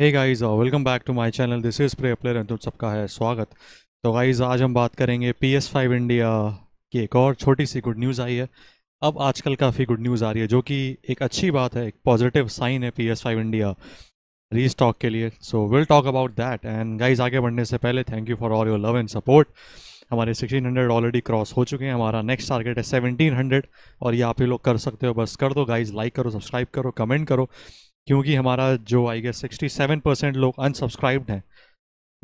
Hey guys welcome back to my channel this is pray player तुम सबका है स्वागत तो गाइस आज हम बात करेंगे पी एस फाइव इंडिया की एक और छोटी सी गुड न्यूज़ आई है अब आजकल काफ़ी गुड न्यूज़ आ रही है जो कि एक अच्छी बात है एक पॉजिटिव साइन है P S five India restock के लिए so will talk about that and guys आगे बढ़ने से पहले thank you for all your love and support हमारे 1600 ऑलरेडी क्रॉस हो चुके हैं हमारा नेक्स्ट टारगेट है 1700 और ये आप ही लोग कर सकते हो बस कर दो गाइज लाइक करो सब्सक्राइब करो कमेंट करो क्योंकि हमारा जो I guess sixty seven percent लोग अनसब्सक्राइब्ड हैं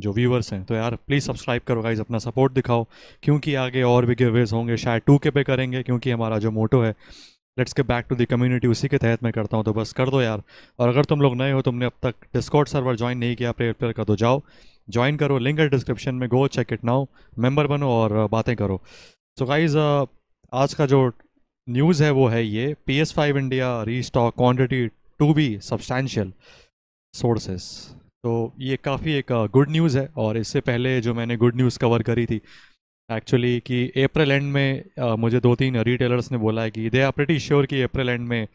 जो व्यूवर्स हैं तो यार प्लीज़ सब्सक्राइब करो गाइज अपना सपोर्ट दिखाओ क्योंकि आगे और भी गिवेज होंगे शायद टू के पे करेंगे क्योंकि हमारा जो मोटो है लेट्स के बैक टू द कम्युनिटी उसी के तहत मैं करता हूँ तो बस कर दो यार और अगर तुम लोग नए हो तुमने अब तक डिस्कॉर्ड सर्वर ज्वाइन नहीं किया प्रेयर प्लेयर का तो जाओ ज्वाइन करो लिंक है डिस्क्रिप्शन में go check it now member बनो और uh, बातें करो सो गाइज uh, आज का जो न्यूज़ है वो है ये P S five India restock quantity to be substantial sources तो ये काफ़ी एक गुड uh, न्यूज़ है और इससे पहले जो मैंने गुड न्यूज़ कवर करी थी एक्चुअली कि अप्रैल एंड में आ, uh, मुझे दो तीन रिटेलर्स ने बोला है कि दे आर प्रटी श्योर कि अप्रैल एंड में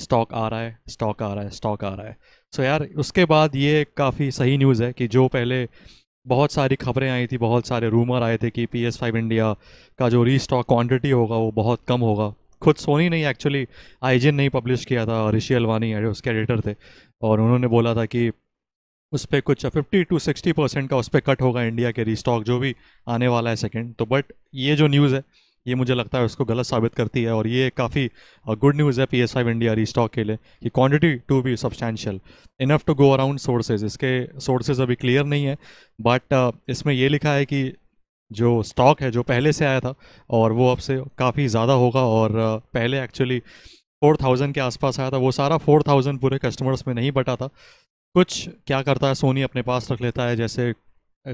स्टॉक आ रहा है स्टॉक आ रहा है स्टॉक आ रहा है सो so यार उसके बाद ये काफ़ी सही न्यूज़ है कि जो पहले बहुत सारी खबरें आई थी बहुत सारे रूमर आए थे कि पी एस फाइव इंडिया का जो री क्वांटिटी होगा वो बहुत कम होगा खुद सोनी ने एक्चुअली आईजीएन नहीं पब्लिश किया था ऋषि अलवानी उसके एडिटर थे और उन्होंने बोला था कि उस पर कुछ फिफ्टी टू सिक्सटी परसेंट का उस पर कट होगा इंडिया के रिस्टॉक जो भी आने वाला है सेकेंड तो बट ये जो न्यूज़ है ये मुझे लगता है उसको गलत साबित करती है और ये काफ़ी गुड न्यूज़ है P S five India stock के लिए कि quantity to be substantial enough to go around sources इसके सोर्सेज अभी क्लियर नहीं है बट इसमें यह लिखा है कि जो स्टॉक है जो पहले से आया था और वो अब से काफ़ी ज़्यादा होगा और पहले एक्चुअली फोर थाउजेंड के आसपास आया था वो सारा फोर थाउजेंड पूरे कस्टमर्स में नहीं बटा था कुछ क्या करता है सोनी अपने पास रख लेता है जैसे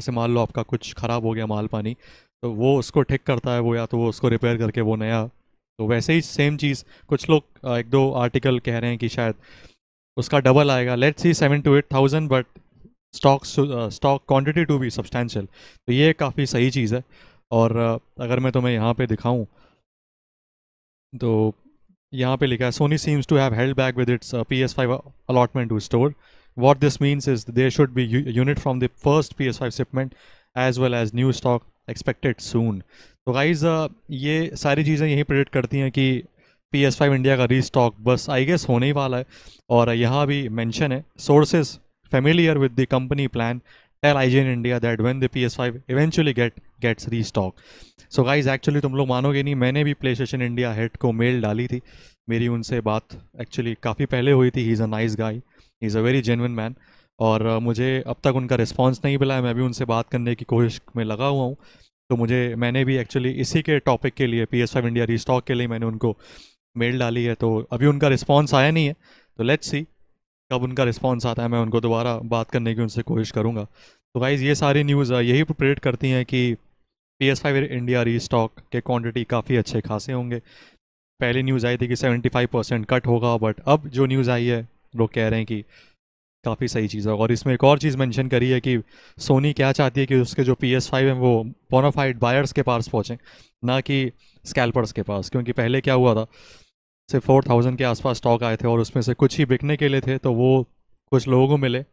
ऐसे मान लो आपका कुछ ख़राब हो गया माल पानी तो वो उसको ठीक करता है वो या तो वो उसको रिपेयर करके वो नया तो वैसे ही सेम चीज़ कुछ लोग एक दो आर्टिकल कह रहे हैं कि शायद उसका डबल आएगा let's see seven to eight thousand but stock stock quantity to be substantial तो ये काफ़ी सही चीज़ है और अगर मैं तुम्हें यहाँ पे दिखाऊं तो यहाँ पे लिखा है Sony seems to have held back with its P S five allotment to store what this means is they should be unit from the first P S five shipment as well as new stock expected soon तो guys ये सारी चीज़ें यही predict करती हैं कि P S five India का री स्टॉक बस आई गेस होने ही वाला है और यहाँ भी मैंशन है sources familiar with the company plan, tell IGN India that when the PS5 eventually get gets restock. So guys actually तुम लोग मानोगे नहीं मैंने भी PlayStation India head को मेल डाली थी मेरी उनसे बात एक्चुअली काफ़ी पहले हुई थी ही is a nice guy he is a very genuine man और uh, मुझे अब तक उनका रिस्पांस नहीं मिला है मैं भी उनसे बात करने की कोशिश में लगा हुआ हूँ तो मुझे मैंने भी एक्चुअली इसी के टॉपिक के लिए P S five India restock के लिए मैंने उनको मेल डाली है तो अभी उनका रिस्पॉन्स आया नहीं है तो लेट्स सी कब उनका रिस्पॉन्स आता है मैं उनको दोबारा बात करने की उनसे कोशिश करूँगा तो गाइज़ ये सारी न्यूज़ यही प्रेडिक्ट करती हैं कि P S five India restock के क्वान्टिटी काफ़ी अच्छे खासे होंगे पहली न्यूज़ आई थी कि सेवेंटी फाइव परसेंट कट होगा बट अब जो न्यूज़ आई है लोग कह रहे हैं कि काफ़ी सही चीज़ है और इसमें एक और चीज़ मेंशन करी है कि सोनी क्या चाहती है कि उसके जो पी एस फाइव हैं वो बोनाफाइड बायर्स के पास पहुँचें ना कि स्कैल्पर्स के पास क्योंकि पहले क्या हुआ था से फोर थाउजेंड के आसपास स्टॉक आए थे और उसमें से कुछ ही बिकने के लिए थे तो वो कुछ लोगों को मिले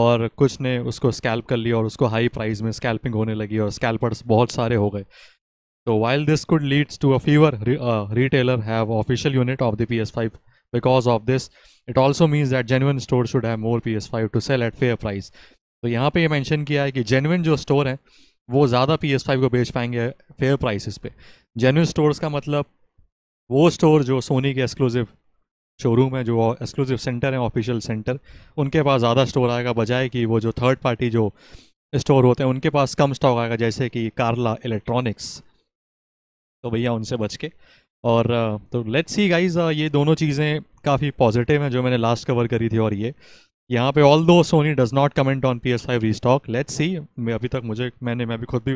और कुछ ने उसको स्कैल्प कर लिया और उसको हाई प्राइस में स्कैल्पिंग होने लगी और स्कैल्पर्स बहुत सारे हो गए तो while this could leads to a fewer retailer have official unit of the P S five because of this it also means that genuine store should have more P S five to sell at fair price तो यहाँ पे ये mention किया है कि genuine जो store हैं वो ज़्यादा पी एस फाइव को बेच पाएंगे फेयर प्राइसिस पे जेनुअन स्टोर्स का मतलब वो स्टोर जो सोनी के एक्सक्लूसिव शोरूम है जो एक्सक्लूसिव सेंटर है ऑफिशियल सेंटर उनके पास ज़्यादा स्टोर आएगा बजाय कि वो जो थर्ड पार्टी जो स्टोर होते हैं उनके पास कम स्टॉक आएगा जैसे कि कार्ला इलेक्ट्रॉनिक्स तो भैया उनसे बच के और तो लेट्स सी गाइस ये दोनों चीज़ें काफ़ी पॉजिटिव हैं जो मैंने लास्ट कवर करी थी और ये यहाँ पे although Sony does not comment on P S five restock let's see मैं अभी तक मुझे मैंने मैं भी खुद भी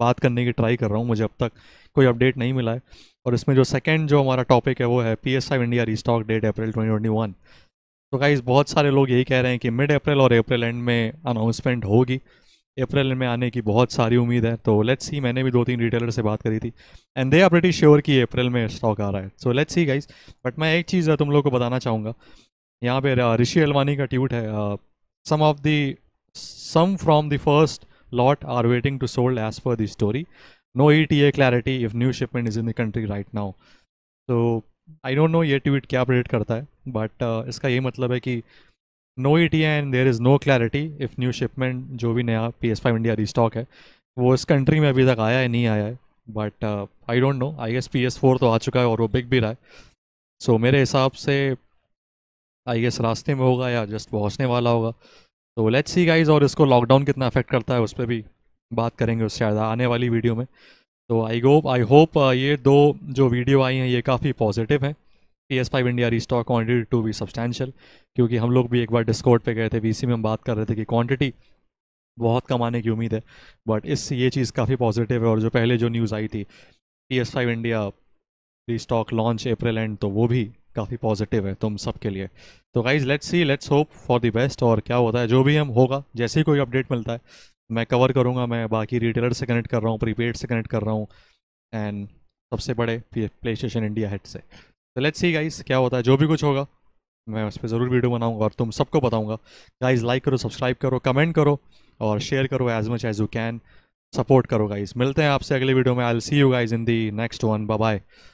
बात करने की ट्राई कर रहा हूँ मुझे अब तक कोई अपडेट नहीं मिला है और इसमें जो सेकेंड जो हमारा टॉपिक है वो है P S five India restock date April twenty twenty one तो गाइज बहुत सारे लोग यही कह रहे हैं कि मिड अप्रैल और अप्रैल एंड में अनाउंसमेंट होगी अप्रैल में आने की बहुत सारी उम्मीद है तो लेट्स सी मैंने भी दो तीन रिटेलर से बात करी थी and they are pretty sure कि अप्रैल में स्टॉक आ रहा है so let's see guys but मैं एक चीज़ तुम लोग को बताना चाहूँगा यहाँ पे ऋषि अलवानी का ट्यूट है some of the some from the first lot are waiting to sold as per the story no E T A clarity if new shipment is in the country right now तो I don't know ये tweet क्या update करता है but uh, इसका ये मतलब है कि no E T and there is no clarity if new shipment जो भी नया P S five India restock है वो इस कंट्री में अभी तक आया है नहीं आया है but I don't know I S P S four तो आ चुका है और वो बिक भी रहा है सो so, मेरे हिसाब से आई गेस रास्ते में होगा या जस्ट पहुँचने वाला होगा तो लेट्स सी गाइज और इसको लॉकडाउन कितना अफेक्ट करता है उस पर भी बात करेंगे उससे शायद आने वाली वीडियो में तो आई होप आई होप ये दो जो वीडियो आई हैं ये काफ़ी पॉजिटिव हैं P S five India restock quantity to be substantial क्योंकि हम लोग भी एक बार डिस्कोट पे गए थे वी में हम बात कर रहे थे कि क्वान्टिटी बहुत कम आने की उम्मीद है बट इस ये चीज़ काफ़ी पॉजिटिव है और जो पहले जो न्यूज़ आई थी P S five India restock launch April and तो वो भी काफ़ी पॉजिटिव है तुम सबके लिए तो guys let's see let's hope for the best और क्या होता है जो भी हम होगा जैसे ही कोई अपडेट मिलता है मैं कवर करूँगा मैं बाकी रिटेलर से कनेक्ट कर रहा हूँ प्रीपेड से कनेक्ट कर रहा हूँ एंड सबसे बड़े प्ले स्टेशन इंडिया हेड से तो लेट्स सी गाइज क्या होता है जो भी कुछ होगा मैं उस पर ज़रूर वीडियो बनाऊंगा और तुम सबको बताऊंगा गाइज लाइक करो सब्सक्राइब करो कमेंट करो और शेयर करो as much as you can support करो गाइज मिलते हैं आपसे अगले वीडियो में I see you guys in the next one bye